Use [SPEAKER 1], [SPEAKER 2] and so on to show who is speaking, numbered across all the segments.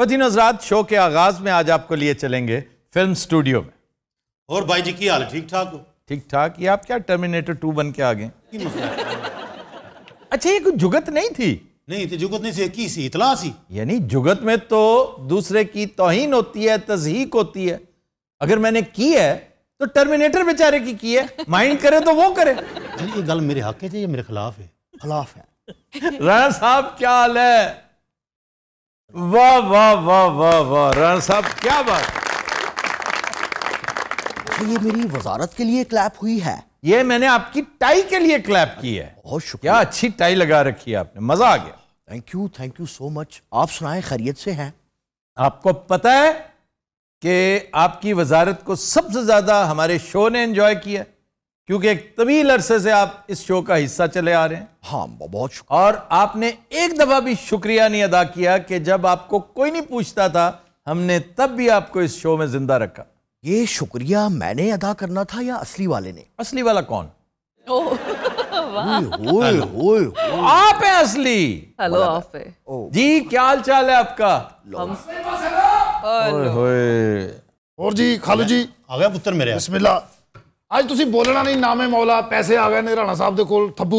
[SPEAKER 1] वती नजरात शो के आगाज में आज आपको लिए चलेंगे फिल्म स्टूडियो में और भाई जी की हाल ठीक ठाक हो ठीक ठाक ये आप क्या टर्मिनेटर टू बन के आ गए अच्छा ये कुछ जुगत नहीं थी नहीं थी तो जुगत नहीं थी की सी इतला सी यानी जुगत में तो दूसरे की तोहिन होती है तजहीक होती है अगर मैंने की है तो टर्मिनेटर बेचारे की की है माइंड करे तो वो करे ये गल मेरे हक है या मेरे खिलाफ है खिलाफ है राणा साहब क्या हाल है वाह वाह वाह वाह वाह राणा साहब क्या बात अच्छा, ये मेरी वजारत के लिए क्लैप हुई है ये मैंने आपकी टाई के लिए क्लैप की है बहुत शुक्रिया क्या अच्छी टाई लगा रखी है आपने मजा आ गया thank you thank you so much आप सुनाए खैरियत से हैं आपको पता है कि आपकी वजारत को सबसे ज्यादा हमारे शो ने एंजॉय किया क्योंकि एक तवील अरसे से आप इस शो का हिस्सा चले आ रहे हैं हाँ बहुत शुक्रिया और आपने एक दफ़ा भी शुक्रिया नहीं अदा किया कि जब आपको कोई नहीं पूछता था हमने तब भी आपको इस शो में जिंदा रखा ये शुक्रिया मैंने अदा करना था या असली वाले ने असली वाला कौन आप है असली हेलो आप जी क्या हाल चाल है आपका और जी खालू जी आ गया पुत्र मेरे
[SPEAKER 2] बिस्मिल्लाह अज तुम बोलना नहीं नामे मौला पैसे आ गए ने राणा साहब के ਕੋਲ थब्बू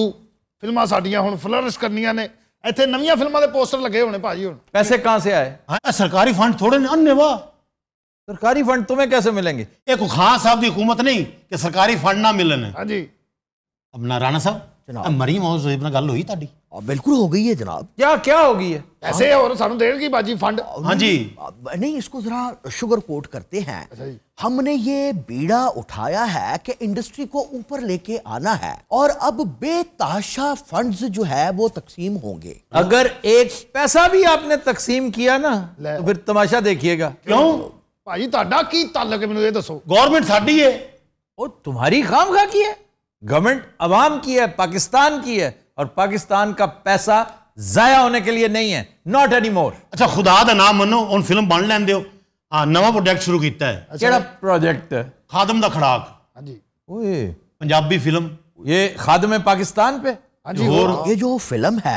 [SPEAKER 2] फिल्मा साढ़िया हूँ फलरिश कर इतने नवी फिल्मों के पोस्टर लगे होने भाजी हूँ
[SPEAKER 1] पैसे कहाँ से आए ਆਏ ਹਾਂ ਸਰਕਾਰੀ ਫੰਡ ਥੋੜੇ ਨੇ सरकारी फंड तुम्हें कैसे मिलेंगे एक खान साहब की हुकूमत नहीं कि सरकारी फंड ना मिलने हाँ जी अब ना राणा साहब मरीम गल हुई बिल्कुल हो गई है जनाब क्या क्या हो गई है ऐसे और सानू देगी बाजी फंड हाँ जी नहीं इसको जरा शुगर कोट करते हैं हमने ये बीड़ा उठाया है कि इंडस्ट्री को ऊपर लेके आना है और अब बेताशा फंड्स जो है वो तकसीम होंगे अगर एक पैसा भी आपने तकसीम किया ना तो फिर तमाशा देखिएगा क्यों भाई ताडा की तालक है ये दसो गवर्नमेंट साडी है और तुम्हारी खाम खा की है गवर्नमेंट अवाम की है पाकिस्तान की है और पाकिस्तान का पैसा जाया होने के लिए नहीं है नॉट एनी मोर अच्छा खुदा का नाम मनो उन फिल्म बन लें दो ਹਾਂ ਨਵਾਂ ਪ੍ਰੋਜੈਕਟ ਸ਼ੁਰੂ ਕੀਤਾ ਹੈ ਕਿਹੜਾ ਪ੍ਰੋਜੈਕਟ ਖਾਦਮ ਦਾ ਖੜਾਕ ਹਾਂਜੀ ਓਏ पंजाबी फिल्म ये खादम है पाकिस्तान पे और ये जो फिल्म है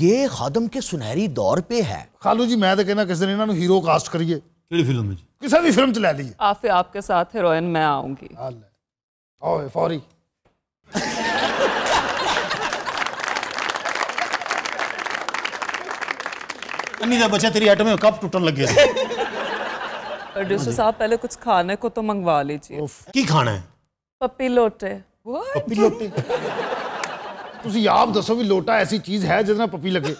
[SPEAKER 1] ये खादम के सुनहरी दौर पे है खालू जी मैं
[SPEAKER 2] तो कहना किस दिन इन्होंने हीरो कास्ट करिए ਕਿਹੜੀ ਫਿਲਮ ਵਿੱਚ ਕਿਸੇ ਵੀ ਫਿਲਮ ਚ ਲੈ ਲਈਏ ਆਫੇ ਆਪਕੇ ਸਾਥ ਹੀਰੋਇਨ ਮੈਂ ਆਉਂਗੀ ਓਏ ਫੌਰੀ ਅੰਨੀ ਦਾ ਬੱਚਾ ਤੇਰੀ ਐਟਮ ਕਬ ਟੁੱਟਣ ਲੱਗੇ प्रोड्यूसर हाँ साहब पहले कुछ खाने को तो मंगवा लीजिए की खाना है पप्पी लोटे पप्पी लोटे ਤੁਸੀਂ ਆਪ ਦੱਸੋ ਵੀ ਲੋਟਾ ਐਸੀ ਚੀਜ਼ ਹੈ ਜਿਹਦੇ ਨਾਲ ਪਪੀ ਲੱਗੇ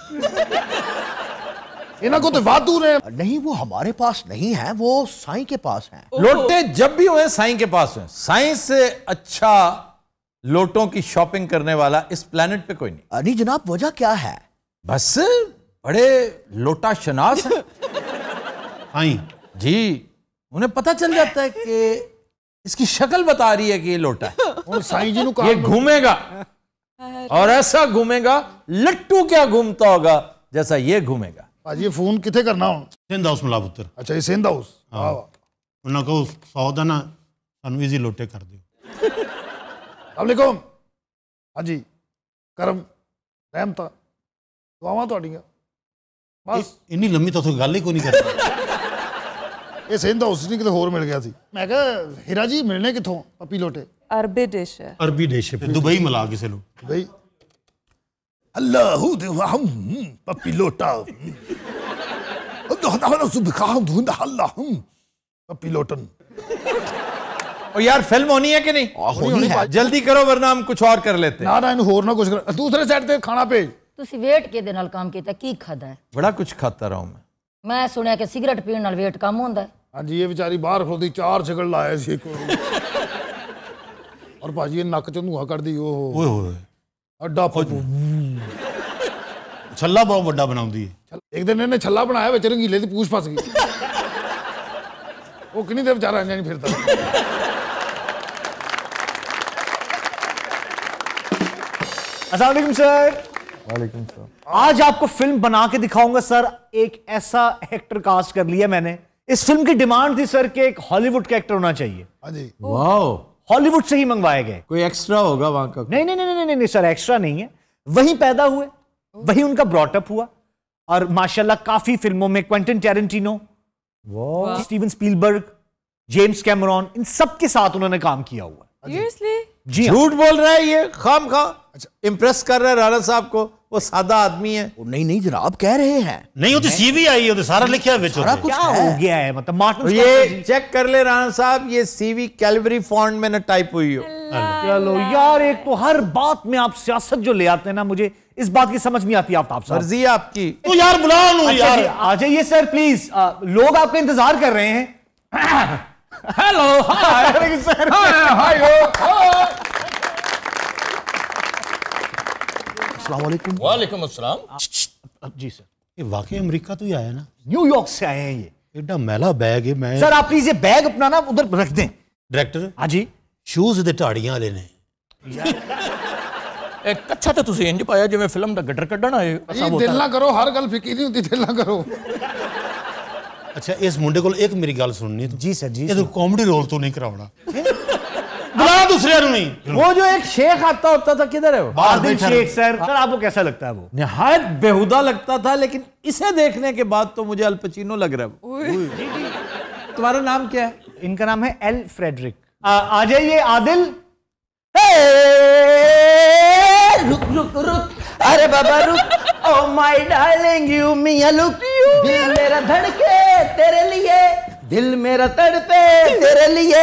[SPEAKER 1] को तो वादू रहे नहीं वो हमारे पास नहीं है वो साई के पास है लोटे जब भी हुए साई के पास हुए साई से अच्छा लोटों की शॉपिंग करने वाला इस प्लेनेट पे कोई नहीं नहीं जनाब वजह क्या है बस बड़े लोटा शनास हैं साई जी उन्हें पता चल जाता है कि इसकी शक्ल बता रही है कि ये लोटा है और साई जी ये घूमेगा और ऐसा घूमेगा लट्टू क्या घूमता होगा जैसा ये घूमेगा
[SPEAKER 2] ये फोन किथे करना हो सेंड हाउस मिला पुत्र अच्छा ये सेंड हाउस हां उन्होंने कहा सौदा ना सानू इजी लोटे कर दियो अस्सलाम वालेकुम हां जी करम रहमत दुआवा तोडियां बस इतनी लंबी तो गल ही कोनी करता ਇਹ ਸਿੰਧਾ ਉਸ ਨਹੀਂ ਕਿਤੇ ਹੋਰ ਮਿਲ ਗਿਆ ਸੀ ਮੈਂ ਕਿਹਾ ਹੀਰਾ ਜੀ ਮਿਲਣੇ ਕਿੱਥੋਂ ਪੱਪੀ ਲੋਟੇ ਅਰਬੀ ਡਿਸ਼ ਹੈ ਅਰਬੀ ਡਿਸ਼ ਹੈ ਦੁਬਈ ਮਿਲਾ ਕਿਸੇ ਨੂੰ ਬਈ ਅੱਲਾਹੂ ਦੇ ਵਾਹਮ ਪੱਪੀ ਲੋਟਾ
[SPEAKER 1] ਅੱਲਾਹ ਦਾ ਸੁਬਹਾਨ ਹੁੰਦਾ ਅੱਲਾਹਮ ਪੱਪੀ ਲੋਟਨ और यार फिल्म होनी है कि नहीं होनी, होनी है जल्दी करो वरना हम कुछ और कर लेते ना ना इन होर ना कुछ कर दूसरे साइड ते खाना भेज ਤੁਸੀਂ ਵੇਟ ਕਿਹਦੇ ਨਾਲ ਕੰਮ ਕੀਤਾ ਕੀ ਖਾਦਾ ਹੈ ਬੜਾ ਕੁਝ ਖਾਤਾ ਰਹਾ ਹਾਂ ਮੈਂ ਮੈਂ ਸੁਣਿਆ ਕਿ ਸਿਗਰਟ ਪੀਣ ਨਾਲ weight ਕਮ ਹੁੰਦਾ
[SPEAKER 2] ਹਾਂਜੀ ਇਹ ਵਿਚਾਰੀ ਬਾਹਰ ਖੋਦੀ ਚਾਰ ਸਿਗਰਟ ਲਾਇਆ ਸੀ ਇੱਕ ਔਰ ਭਾਜੀ ਇਹ ਨੱਕ ਚ ਧੂਆ ਕੱਢਦੀ ਓਹ ਓਏ ਹੋਏ ਅੱਡਾ ਫੋਟੂ ਛੱਲਾ ਬਹੁਤ ਵੱਡਾ ਬਣਾਉਂਦੀ ਹੈ ਇੱਕ ਦਿਨ ਇਹਨੇ ਛੱਲਾ ਬਣਾਇਆ ਵਿੱਚ ਰੰਗੀਲੇ ਦੀ ਪੂਛ ਫਸ ਗਈ ਉਹ ਕਿੰਨੀ ਦੇਰ ਵਿਚਾਰਾ ਇੰਜ ਨਹੀਂ ਫਿਰਦਾ
[SPEAKER 1] ਅਸਲਾਮੁਅਲੈਕਮ ਸਰ ਵਾਲੇਕਮ ਸਲਾਮ आज आपको फिल्म बना के दिखाऊंगा सर एक ऐसा एक्टर कास्ट कर लिया मैंने इस फिल्म की डिमांड थी सर कि एक हॉलीवुड का एक्टर होना चाहिए हॉलीवुड हाँ से ही मंगवाए गए कोई एक्स्ट्रा होगा वहां का नहीं नहीं नहीं नहीं सर एक्स्ट्रा नहीं है वही पैदा हुए वही उनका ब्रॉटअप हुआ और माशाल्लाह काफी फिल्मों में Quentin Tarantino Steven Spielberg James Cameron इन सब के साथ उन्होंने काम किया हुआ
[SPEAKER 2] हाँ जी हाँ। झूठ
[SPEAKER 1] बोल रहा है ये खाम खा अच्छा इम्प्रेस कर रहा है राणा साहब को वो सादा आदमी है नहीं नहीं आप कह रहे हैं नहीं तो सीवी आई है तो
[SPEAKER 2] सारा लिखा है सारा कुछ क्या हो गया
[SPEAKER 1] है मतलब मार्टिन तो ये चेक कर ले राणा साहब ये सीवी कैलवरी फॉन्ट में ना टाइप हुई हो चलो यार एक तो हर बात में आप सियासत जो ले आते हैं ना मुझे इस बात की समझ नहीं आती आप मर्जी आपकी तो यार बुला लो अच्छा यार आ जाइए सर प्लीज आ, लोग आपका इंतजार कर रहे हैं हेलो हाय सर हाय हाय अस्सलाम
[SPEAKER 2] वालेकुम अस्सलाम जी सर ये वाकई अमेरिका तो ही आया ना
[SPEAKER 1] न्यूयॉर्क से आए हैं ये एडा मैला बैग है मैं सर आप प्लीज ये बैग अपना ना उधर रख दें डायरेक्टर हाँ जी ਸ਼ੂਜ਼ ਦੇ ਢਾੜੀਆਂ ਵਾਲੇ ਨੇ ਇੱਕ ਕੱਛਾ ਤੇ ਤੁਸੀਂ ਇੰਜ ਪਾਇਆ ਜਿਵੇਂ ਫਿਲਮ ਦਾ ਗੱਡਰ ਕੱਢਣ ਆਏ ਅਸਾਂ ਬੋਲਦਾ ਦਿਲ ਨਾ ਕਰੋ ਹਰ ਗੱਲ
[SPEAKER 2] ਫਿੱਕੀ ਨਹੀਂ ਹੁੰਦੀ ਦਿਲ ਨਾ ਕਰੋ ਅੱਛਾ ਇਸ ਮੁੰਡੇ ਕੋਲ ਇੱਕ ਮੇਰੀ ਗੱਲ ਸੁਣਨੀ ਤੂੰ ਜੀ ਸਰ ਜੀ ਇਹ ਤੂੰ ਕਾਮੇਡੀ ਰੋਲ ਤੋਂ ਨਹੀਂ ਕਰਾਉਣਾ
[SPEAKER 1] पता दूसरे नहीं वो जो एक शेख आता होता था किधर है वो शेख सर सर आपको कैसा लगता है वो निहायत बेहुदा लगता था लेकिन इसे देखने के बाद तो मुझे अल्पचिनो लग रहा है तुम्हारा नाम क्या है इनका नाम है एल फ्रेडरिक आ जाइए आदिल रुक रुक रुक अरे बाबा रुक oh my darling you me look you मेरा धड़के तेरे लिए दिल मेरा तड़पे तेरे लिए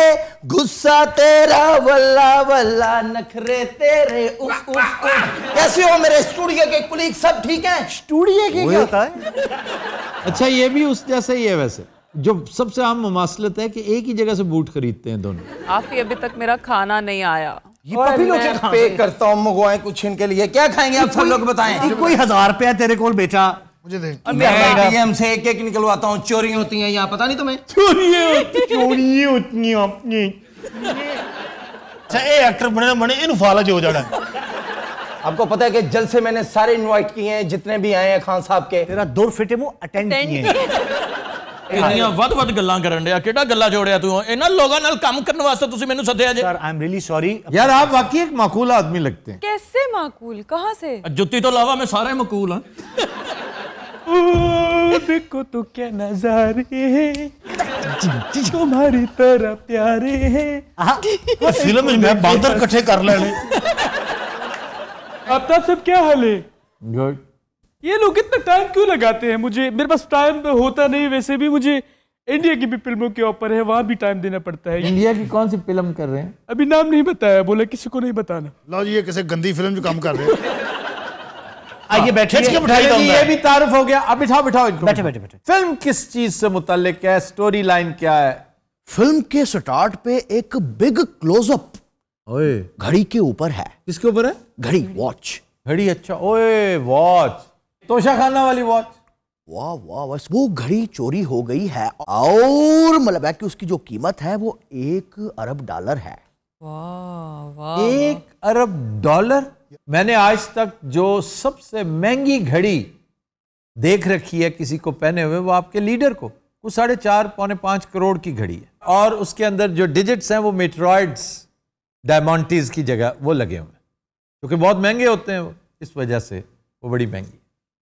[SPEAKER 1] गुस्सा तेरा वल्ला वल्ला नखरे तेरे उफ उफ उफ कैसे हो मेरे स्टूडियो के कुलीग सब ठीक हैं स्टूडियो के क्या होता है अच्छा ये भी उस जैसा ही है वैसे जो सबसे आम ममासलत है कि एक ही जगह से बूट खरीदते हैं दोनों
[SPEAKER 2] काफी अभी तक मेरा खाना नहीं आया
[SPEAKER 1] ये पपी लोग पे करता हूं मंगवाएं कुछ इनके लिए क्या खाएंगे आप सब लोग बताएं कोई हजार रुपया तेरे को बेटा
[SPEAKER 2] मुझे दे मैं डीएम
[SPEAKER 1] से एक एक निकलवाता हूँ चोरी होती है यहाँ पता नहीं तुम्हें चोरी चोरी होती है अपनी अच्छा एक्टर बने बने इन फाला हो जाना आपको पता है कि जल से मैंने सारे इनवाइट किए हैं जितने भी आए हैं खान साहब के तेरा दो फिटे वो अटेंड किए ਇੰਨੀਆਂ ਵੱਧ-ਵੱਧ ਗੱਲਾਂ ਕਰਨ ਡਿਆ ओ, देखो तो क्या नजारे हैं तुम्हारी तरह प्यारे हैं फिल्म में बांदर इकट्ठे कर लेने अब तब तो सब क्या हाल है गुड ये लोग इतना टाइम क्यों लगाते हैं मुझे मेरे पास टाइम होता नहीं वैसे भी मुझे इंडिया की भी फिल्मों के ऊपर है वहाँ भी टाइम देना पड़ता है इंडिया की कौन सी फिल्म कर रहे हैं अभी नाम नहीं बताया बोले किसी को नहीं बताना लो जी ये कैसे गंदी फिल्म जो काम कर रहे हैं आइए हाँ। बैठे तो तो ये भी तारुफ हो गया अब बिठाओ बिठाओ इनको बैठे बैठे बैठे फिल्म किस चीज से मुतलक है स्टोरी लाइन क्या है फिल्म के स्टार्ट पे एक बिग क्लोजअप घड़ी के ऊपर है किसके ऊपर है घड़ी वॉच घड़ी अच्छा ओए वॉच तोशा खाना वाली वॉच वाह वाह वा, वो घड़ी चोरी हो गई है और मतलब है कि उसकी जो कीमत है वो एक अरब डॉलर है
[SPEAKER 2] वाह वाह एक
[SPEAKER 1] अरब डॉलर मैंने आज तक जो सबसे महंगी घड़ी देख रखी है किसी को पहने हुए वो आपके लीडर को वो साढ़े चार पौने पाँच करोड़ की घड़ी है और उसके अंदर जो डिजिट्स हैं वो मेट्रॉइड्स डायमोंटीज की जगह वो लगे हुए हैं क्योंकि बहुत महंगे होते हैं वो इस वजह से वो बड़ी महंगी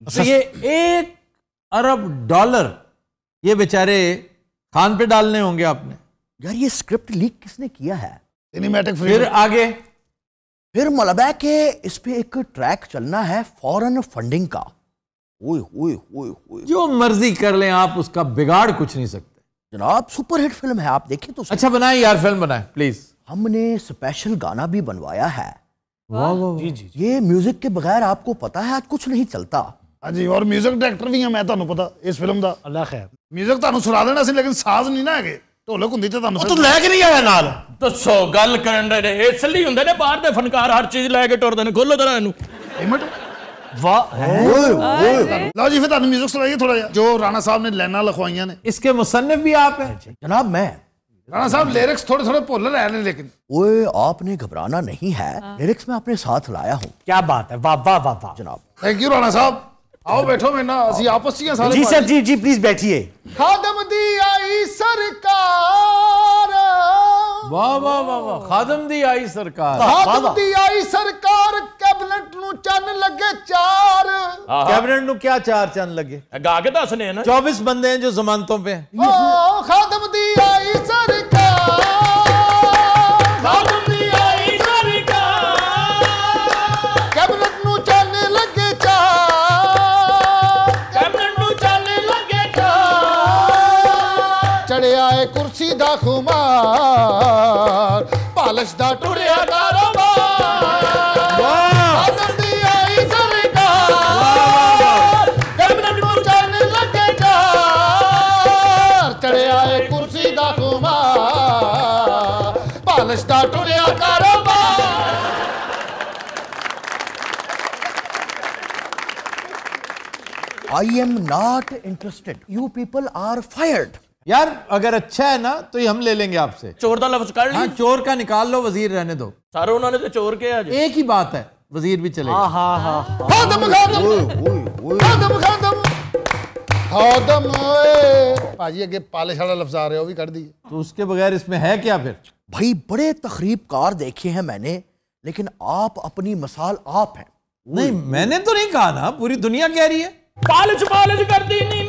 [SPEAKER 1] अच्छा। तो ये एक अरब डॉलर ये बेचारे खान पे डालने होंगे आपने यार ये स्क्रिप्ट लीक किसने किया है फिर आगे फिर मलबा के इस पे एक ट्रैक चलना है फॉरेन फंडिंग का ओए ओए ओए ओए जो मर्जी कर लें आप उसका बिगाड़ कुछ नहीं सकते जनाब सुपरहिट फिल्म है आप देखें तो अच्छा बनाए यार फिल्म बनाए प्लीज हमने स्पेशल गाना भी बनवाया है वाह वाह जी जी ये म्यूजिक के बगैर आपको पता है आज कुछ नहीं चलता हाँ जी और म्यूजिक
[SPEAKER 2] डायरेक्टर भी है मैं ਤੁਹਾਨੂੰ तो पता इस फिल्म का अल्लाह खैर म्यूजिक ਤੁਹਾਨੂੰ तो सुना देना लेकिन साज नहीं ना है ਢੋਲਕ ਹੁੰਦੀ ਤੇ ਤੁਹਾਨੂੰ ਉਹ ਤੂੰ ਲੈ ਕੇ ਨਹੀਂ ਆਇਆ ਨਾਲ
[SPEAKER 1] ਦੱਸੋ ਗੱਲ ਕਰਨ ਦੇ ਨੇ ਇਸ ਲਈ ਹੁੰਦੇ ਨੇ
[SPEAKER 2] ने लेना लखवाइया
[SPEAKER 1] घबराना नहीं है लिरिक्स में अपने साथ लाया हूँ क्या बात है वाह वाह वाह जनाब थैंक यू राणा साहब
[SPEAKER 2] आओ बैठो मैं ना असी आपस ही सारे जी सर जी
[SPEAKER 1] जी प्लीज बैठिए
[SPEAKER 2] खादम दी आई सरकार
[SPEAKER 1] वाह वाह वाह वाह खादम दी आई सरकार खादम दी
[SPEAKER 2] आई सरकार कैबिनेट नु चन लगे चार
[SPEAKER 1] कैबिनेट नु क्या चार चन लगे ਗਾ ਕੇ ਦੱਸਨੇ ਨਾ 24 ਬੰਦੇ ਹਨ ਜੋ ਜ਼ਮਾਨਤੋਂ ਪੇ
[SPEAKER 2] ਹਨ खादम दी आई ਸਰ चढ़िया है कुर्सी का खुमार पालस का ਟੁਰਿਆ
[SPEAKER 1] I am not interested. You people are fired. यार अगर अच्छा है ना तो ये हम ले लेंगे आपसे चोर का तो लफ्ज कर हाँ, लिया चोर का निकाल लो वजीर रहने दो सारे उन्होंने तो चोर के आज एक ही बात है वजीर भी चले हाँ, हाँ,
[SPEAKER 2] भाजी पाले शाला लफ्ज आ रहे हो भी कर दी तो उसके
[SPEAKER 1] बगैर इसमें है क्या फिर भाई बड़े तकरीब कार देखे हैं मैंने लेकिन आप अपनी मसाल आप हैं नहीं मैंने तो नहीं कहा ना पूरी दुनिया कह रही है पालिश पालिश कर दी नहीं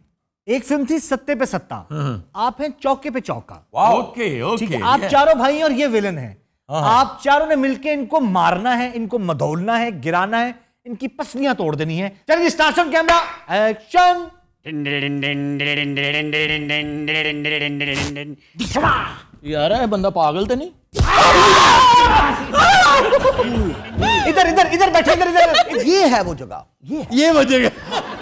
[SPEAKER 1] एक फिल्म थी सत्ते पे सत्ता हाँ, हाँ। आप हैं चौके पे चौका ओके ओके ठीक है आप चारों भाई और ये विलन है हाँ, आप चारों ने मिलके इनको मारना है इनको मधोलना है गिराना है इनकी पसलियां तोड़ देनी है चलिए स्टार्ट ऑन कैमरा एक्शन यार है बंदा पागल तो नहीं इधर इधर इधर बैठे इधर इधर ये है वो जगह ये है। ये वो जगह